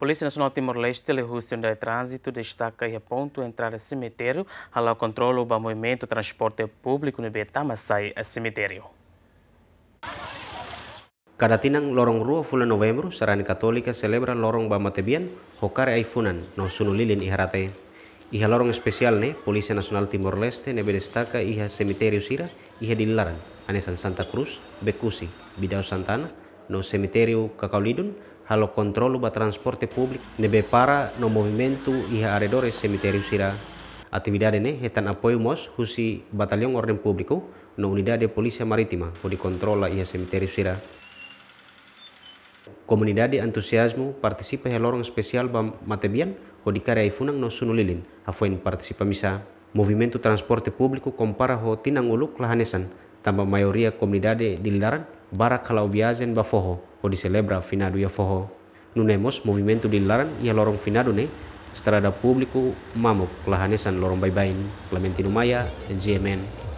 Polícia Nacional Timor-Leste levou de trânsito destaca e ponto entrar ao cemitério, ao kontrol do movimento transporte público no Betamasai a cemitério. Kada tinang lorong rua fula Novembro, Sarani Katolika celebra lorong ba matebian, hokar e ay funan, no sunulilin iharate. Iha lorong especial ne, Polícia Nacional Timor-Leste ne destaca iha cemiterio sira, iha dilaran, anesan Santa Cruz, Bekusi, Bidau Santana, no cemiterio lidun halo kontrol ba transporte publik ne para no movimento y a arredores cemitério sira. Atividade ne hetan apoio mos husi batalion orden publiku no unidade de maritima marítima podi controla ia cemitério sira. antusiasmo entusiasmo participa lorong spesial ba matebian hodikare aifunang no sunulilin hafoin participa misa. Movimento transporte publiku compara ho tinang uluk lahanesan tambah mayoria di lindaran barak kalau viajen bafoho o di celebra finado ia foho. Nunemos movimento di laran ia lorong finado ne ada publiku mamuk lahanesan lorong bai-bain. Clementino Maya, GMN.